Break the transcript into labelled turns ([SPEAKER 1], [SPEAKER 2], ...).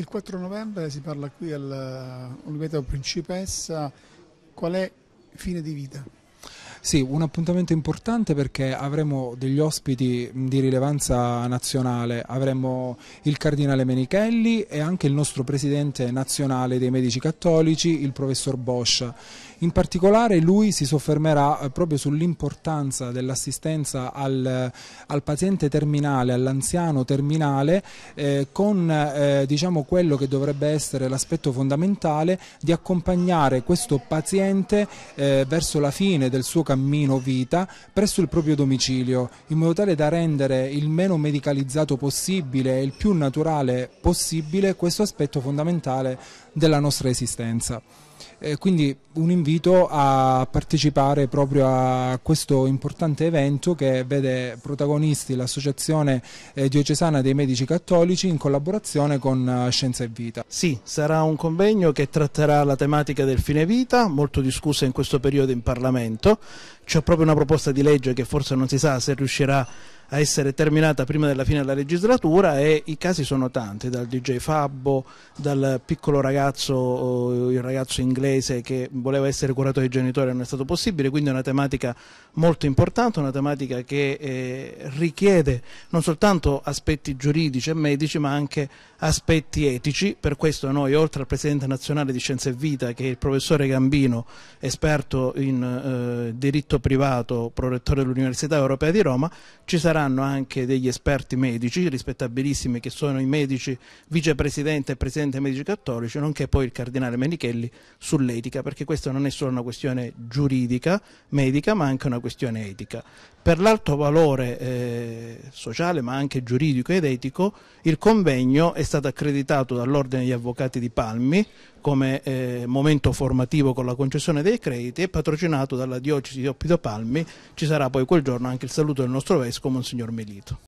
[SPEAKER 1] Il 4 novembre si parla qui all'Università eh, Principessa, qual è fine di vita? Sì, un appuntamento importante perché avremo degli ospiti di rilevanza nazionale, avremo il cardinale Menichelli e anche il nostro presidente nazionale dei medici cattolici, il professor Bosch. In particolare lui si soffermerà eh, proprio sull'importanza dell'assistenza al, eh, al, paziente terminale, all'anziano terminale, eh, con eh, diciamo quello che dovrebbe essere l'aspetto fondamentale di accompagnare questo paziente eh, verso la fine del suo cammino vita presso il proprio domicilio, in modo tale da rendere il meno medicalizzato possibile e il più naturale possibile questo aspetto fondamentale della nostra esistenza. Eh, quindi un invito a partecipare proprio a questo importante evento che vede protagonisti l'Associazione eh, Diocesana dei Medici Cattolici in collaborazione con eh, Scienza
[SPEAKER 2] e Vita. Sì, sarà un convegno che tratterà la tematica del fine vita, molto discussa in questo periodo in Parlamento. C'è proprio una proposta di legge che forse non si sa se riuscirà a essere terminata prima della fine della legislatura e i casi sono tanti, dal DJ Fabbo, dal piccolo ragazzo, eh, il ragazzo ragazzo inglese che voleva essere curato dai genitori non è stato possibile, quindi è una tematica molto importante, una tematica che eh, richiede non soltanto aspetti giuridici e medici ma anche aspetti etici, per questo noi oltre al Presidente nazionale di Scienze e Vita che è il professore Gambino, esperto in eh, diritto privato, prorettore dell'Università Europea di Roma, ci saranno anche degli esperti medici rispettabilissimi che sono i medici vicepresidente e presidente medici cattolici, nonché poi il cardinale Menichelli sull'etica, perché questa non è solo una questione giuridica, medica, ma anche una questione etica. Per l'alto valore eh, sociale, ma anche giuridico ed etico, il convegno è stato accreditato dall'Ordine degli Avvocati di Palmi come eh, momento formativo con la concessione dei crediti e patrocinato dalla diocesi di Oppido Palmi. Ci sarà poi quel giorno anche il saluto del nostro vescovo, Monsignor Melito.